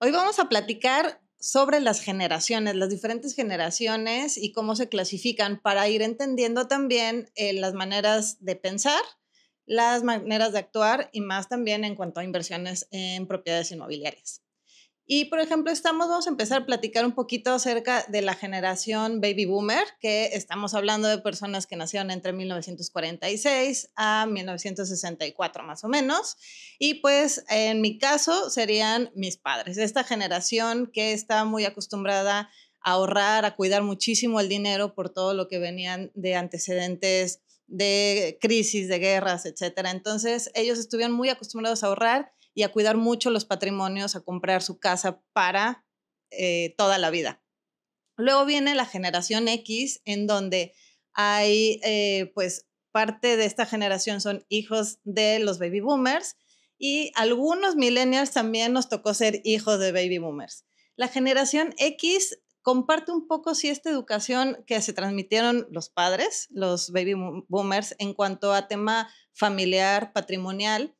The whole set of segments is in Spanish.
Hoy vamos a platicar sobre las generaciones, las diferentes generaciones y cómo se clasifican para ir entendiendo también eh, las maneras de pensar, las maneras de actuar y más también en cuanto a inversiones en propiedades inmobiliarias. Y, por ejemplo, estamos, vamos a empezar a platicar un poquito acerca de la generación baby boomer, que estamos hablando de personas que nacieron entre 1946 a 1964 más o menos. Y pues en mi caso serían mis padres, esta generación que está muy acostumbrada a ahorrar, a cuidar muchísimo el dinero por todo lo que venían de antecedentes de crisis, de guerras, etcétera. Entonces, ellos estuvieron muy acostumbrados a ahorrar y a cuidar mucho los patrimonios, a comprar su casa para eh, toda la vida. Luego viene la generación X, en donde hay, eh, pues, parte de esta generación son hijos de los baby boomers y algunos millennials también nos tocó ser hijos de baby boomers. La generación X comparte un poco si esta educación que se transmitieron los padres, los baby boomers, en cuanto a tema familiar, patrimonial,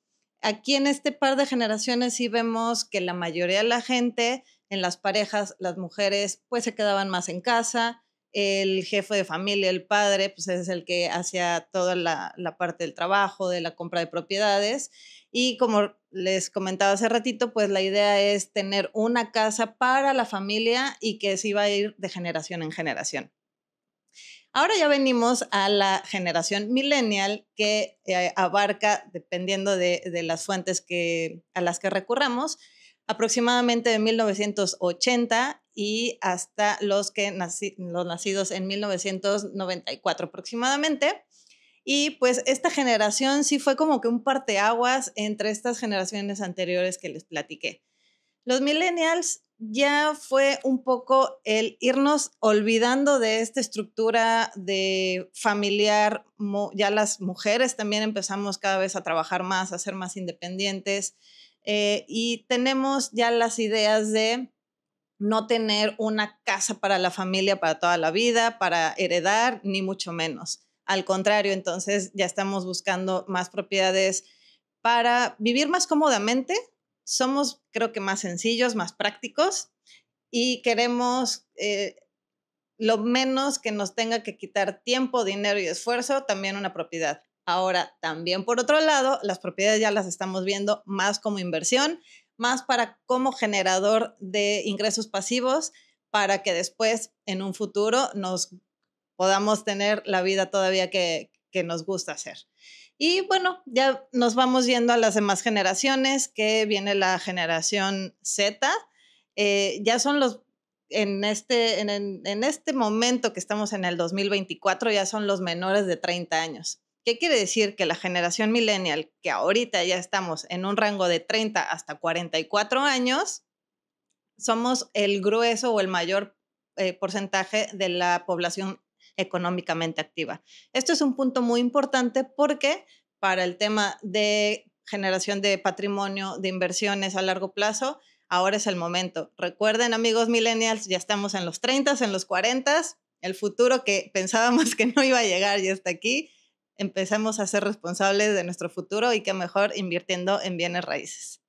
aquí en este par de generaciones sí vemos que la mayoría de la gente, en las parejas, las mujeres, pues se quedaban más en casa, el jefe de familia, el padre, pues es el que hacía toda la, parte del trabajo, de la compra de propiedades. Y como les comentaba hace ratito, pues la idea es tener una casa para la familia y que se iba a ir de generación en generación. Ahora ya venimos a la generación millennial que eh, abarca, dependiendo de, las fuentes a las que recurramos, aproximadamente de 1980 y hasta los, que los nacidos en 1994 aproximadamente. Y pues esta generación sí fue como que un parteaguas entre estas generaciones anteriores que les platiqué. Los millennials ya fue un poco el irnos olvidando de esta estructura de familiar. Ya las mujeres también empezamos cada vez a trabajar más, a ser más independientes. Eh, y tenemos ya las ideas de no tener una casa para la familia para toda la vida, para heredar, ni mucho menos. Al contrario, entonces ya estamos buscando más propiedades para vivir más cómodamente, somos, creo que, más sencillos, más prácticos y queremos eh, lo menos que nos tenga que quitar tiempo, dinero y esfuerzo, también una propiedad. Ahora, también por otro lado, las propiedades ya las estamos viendo más como inversión, más para como generador de ingresos pasivos, para que después, en un futuro, nos podamos tener la vida todavía que nos gusta hacer. Y bueno, ya nos vamos yendo a las demás generaciones, que viene la generación Z. Eh, ya son los, en este, en, este momento que estamos en el 2024, ya son los menores de 30 años. ¿Qué quiere decir? Que la generación millennial, que ahorita ya estamos en un rango de 30 hasta 44 años, somos el grueso o el mayor eh, porcentaje de la población económicamente activa. Esto es un punto muy importante porque para el tema de generación de patrimonio, de inversiones a largo plazo, ahora es el momento. Recuerden, amigos millennials, ya estamos en los 30, en los 40, el futuro que pensábamos que no iba a llegar y está aquí. Empezamos a ser responsables de nuestro futuro y qué mejor invirtiendo en bienes raíces.